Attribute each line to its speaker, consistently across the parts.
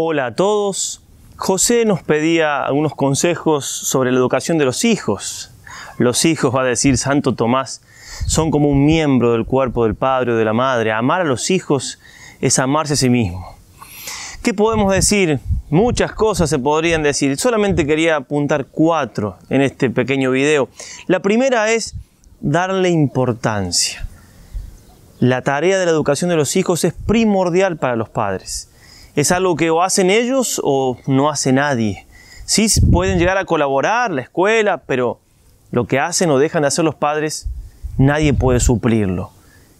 Speaker 1: Hola a todos. José nos pedía algunos consejos sobre la educación de los hijos. Los hijos, va a decir Santo Tomás, son como un miembro del cuerpo del padre o de la madre. Amar a los hijos es amarse a sí mismo. ¿Qué podemos decir? Muchas cosas se podrían decir. Solamente quería apuntar cuatro en este pequeño video. La primera es darle importancia. La tarea de la educación de los hijos es primordial para los padres es algo que o hacen ellos o no hace nadie. Sí pueden llegar a colaborar la escuela, pero lo que hacen o dejan de hacer los padres, nadie puede suplirlo.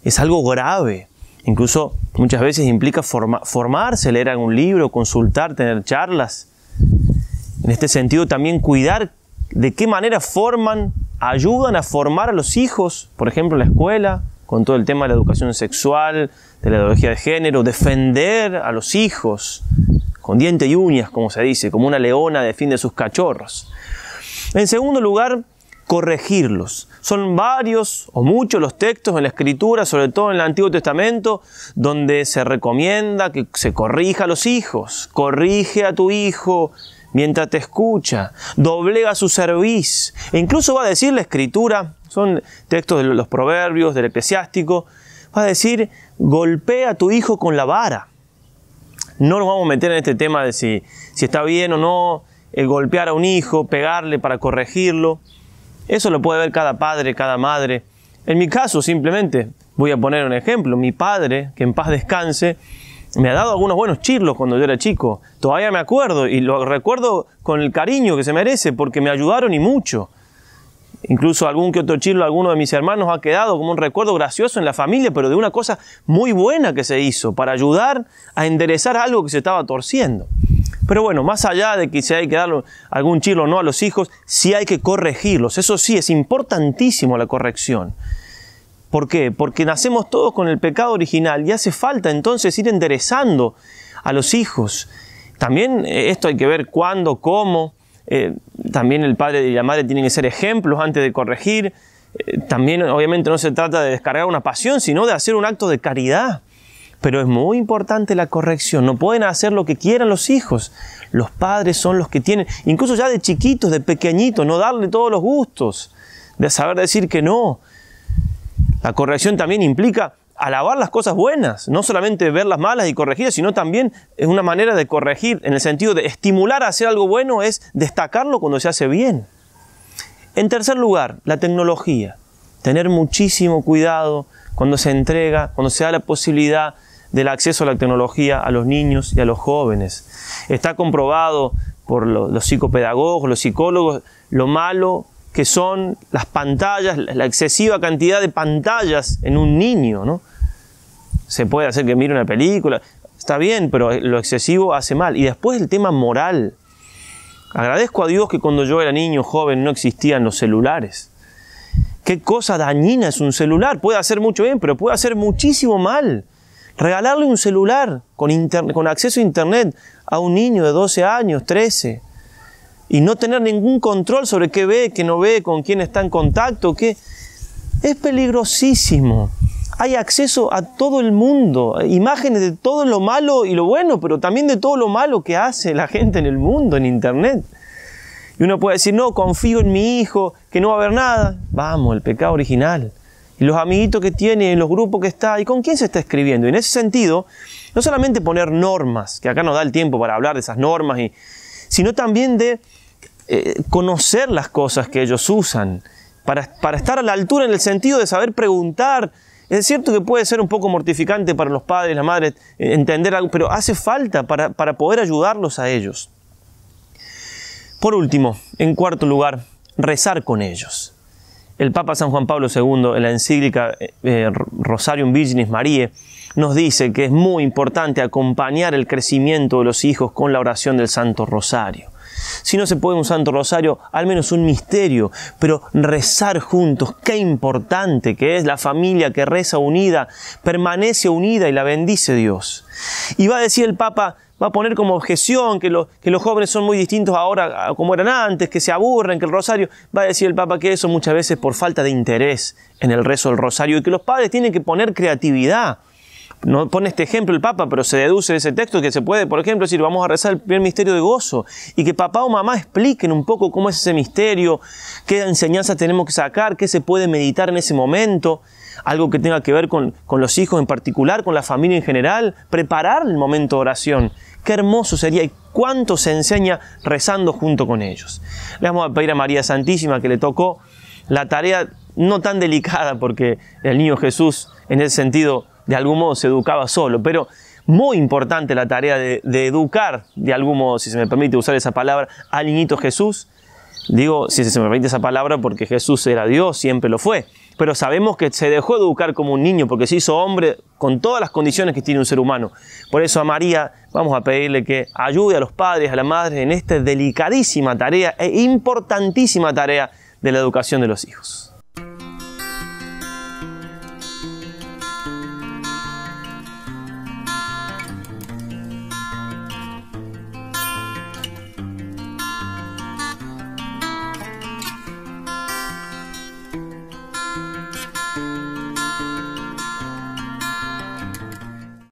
Speaker 1: Es algo grave. Incluso muchas veces implica formarse, leer algún libro, consultar, tener charlas. En este sentido también cuidar de qué manera forman, ayudan a formar a los hijos, por ejemplo, la escuela, con todo el tema de la educación sexual, de la ideología de género, defender a los hijos con diente y uñas, como se dice, como una leona defiende a sus cachorros. En segundo lugar, corregirlos. Son varios o muchos los textos en la Escritura, sobre todo en el Antiguo Testamento, donde se recomienda que se corrija a los hijos. Corrige a tu hijo mientras te escucha, doblega su cerviz. E incluso va a decir la Escritura, son textos de los Proverbios, del Eclesiástico, va a decir, golpea a tu hijo con la vara. No nos vamos a meter en este tema de si, si está bien o no el golpear a un hijo, pegarle para corregirlo eso lo puede ver cada padre, cada madre. En mi caso, simplemente, voy a poner un ejemplo. Mi padre, que en paz descanse, me ha dado algunos buenos chirlos cuando yo era chico. Todavía me acuerdo y lo recuerdo con el cariño que se merece porque me ayudaron y mucho. Incluso algún que otro chirlo, alguno de mis hermanos ha quedado como un recuerdo gracioso en la familia, pero de una cosa muy buena que se hizo para ayudar a enderezar algo que se estaba torciendo. Pero bueno, más allá de que si hay que dar algún chilo o no a los hijos, sí hay que corregirlos. Eso sí, es importantísimo la corrección. ¿Por qué? Porque nacemos todos con el pecado original y hace falta entonces ir enderezando a los hijos. También eh, esto hay que ver cuándo, cómo. Eh, también el padre y la madre tienen que ser ejemplos antes de corregir. Eh, también obviamente no se trata de descargar una pasión, sino de hacer un acto de caridad. Pero es muy importante la corrección. No pueden hacer lo que quieran los hijos. Los padres son los que tienen, incluso ya de chiquitos, de pequeñitos, no darle todos los gustos, de saber decir que no. La corrección también implica alabar las cosas buenas, no solamente ver las malas y corregirlas, sino también es una manera de corregir, en el sentido de estimular a hacer algo bueno es destacarlo cuando se hace bien. En tercer lugar, la tecnología. Tener muchísimo cuidado cuando se entrega, cuando se da la posibilidad del acceso a la tecnología a los niños y a los jóvenes. Está comprobado por los psicopedagogos, los psicólogos, lo malo que son las pantallas, la excesiva cantidad de pantallas en un niño, ¿no? Se puede hacer que mire una película, está bien, pero lo excesivo hace mal. Y después el tema moral. Agradezco a Dios que cuando yo era niño, joven, no existían los celulares. Qué cosa dañina es un celular. Puede hacer mucho bien, pero puede hacer muchísimo mal. Regalarle un celular con, con acceso a Internet a un niño de 12 años, 13, y no tener ningún control sobre qué ve, qué no ve, con quién está en contacto, qué... Es peligrosísimo. Hay acceso a todo el mundo, imágenes de todo lo malo y lo bueno, pero también de todo lo malo que hace la gente en el mundo, en Internet. Y uno puede decir, no, confío en mi hijo, que no va a haber nada. Vamos, el pecado original y los amiguitos que tiene, los grupos que está y con quién se está escribiendo. Y en ese sentido, no solamente poner normas, que acá no da el tiempo para hablar de esas normas, y, sino también de eh, conocer las cosas que ellos usan, para, estar a la altura en el sentido de saber preguntar, es cierto que puede ser un poco mortificante para los padres, las madres, entender algo, pero hace falta para, para, poder ayudarlos a ellos. Por último, en cuarto lugar, rezar con ellos el Papa San Juan Pablo II en la encíclica eh, eh, Rosarium Virginis Marie nos dice que es muy importante acompañar el crecimiento de los hijos con la oración del Santo Rosario. Si no se puede un Santo Rosario, al menos un misterio, pero rezar juntos, qué importante que es la familia que reza unida, permanece unida y la bendice Dios. Y va a decir el Papa, va a poner como objeción que, los jóvenes son muy distintos ahora como eran antes, que se aburren, que el rosario, va a decir el Papa que eso muchas veces por falta de interés en el rezo del rosario y que los padres tienen que poner creatividad no pone este ejemplo el Papa, pero se deduce de ese texto que se puede, por ejemplo, decir, vamos a rezar el primer misterio de gozo y que papá o mamá expliquen un poco cómo es ese misterio, qué enseñanza tenemos que sacar, qué se puede meditar en ese momento, algo que tenga que ver con, los hijos en particular, con la familia en general, preparar el momento de oración. Qué hermoso sería y cuánto se enseña rezando junto con ellos. Le vamos a pedir a María Santísima que le tocó la tarea no tan delicada porque el niño Jesús en ese sentido de algún modo se educaba solo, pero muy importante la tarea de, educar, de algún modo, si se me permite usar esa palabra, al niñito Jesús. Digo, si se me permite esa palabra, porque Jesús era Dios, siempre lo fue. Pero sabemos que se dejó educar como un niño, porque se hizo hombre con todas las condiciones que tiene un ser humano. Por eso a María vamos a pedirle que ayude a los padres, a la madre, en esta delicadísima tarea e importantísima tarea de la educación de los hijos.